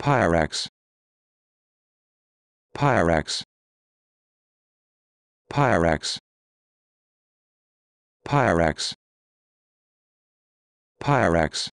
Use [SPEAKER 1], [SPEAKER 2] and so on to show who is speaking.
[SPEAKER 1] Pyrex Pyrex Pyrex Pyrex Pyrex